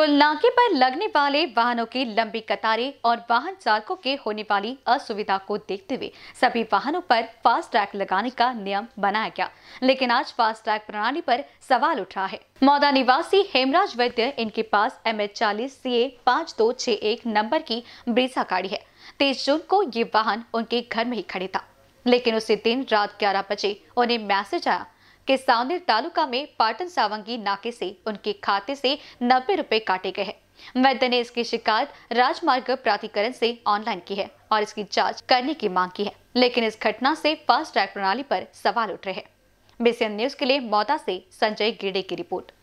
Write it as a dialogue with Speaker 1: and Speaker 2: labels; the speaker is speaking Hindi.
Speaker 1: टोल नाके पर लगने वाले वाहनों की लंबी कतारें और वाहन चालकों के होने वाली असुविधा को देखते हुए सभी वाहनों पर फास्ट ट्रैक लगाने का नियम बनाया गया लेकिन आज फास्ट ट्रैक प्रणाली पर सवाल उठा है मौदा निवासी हेमराज वैद्य इनके पास एम एच चालीस सी ए पाँच दो छः एक नंबर की ब्रीसा गाड़ी है तेईस जून को ये वाहन उनके घर में ही खड़े था लेकिन उसी दिन रात ग्यारह बजे उन्हें मैसेज आया कि सावनेर तालुका में पाटन सावंगी नाके से उनके खाते से नब्बे रुपए काटे गए हैं वैद्य ने इसकी शिकायत राजमार्ग प्राधिकरण से ऑनलाइन की है और इसकी जांच करने की मांग की है लेकिन इस घटना से फास्ट ट्रैक प्रणाली पर सवाल उठ रहे हैं बीसीएन न्यूज के लिए मौता से संजय गिरडे की रिपोर्ट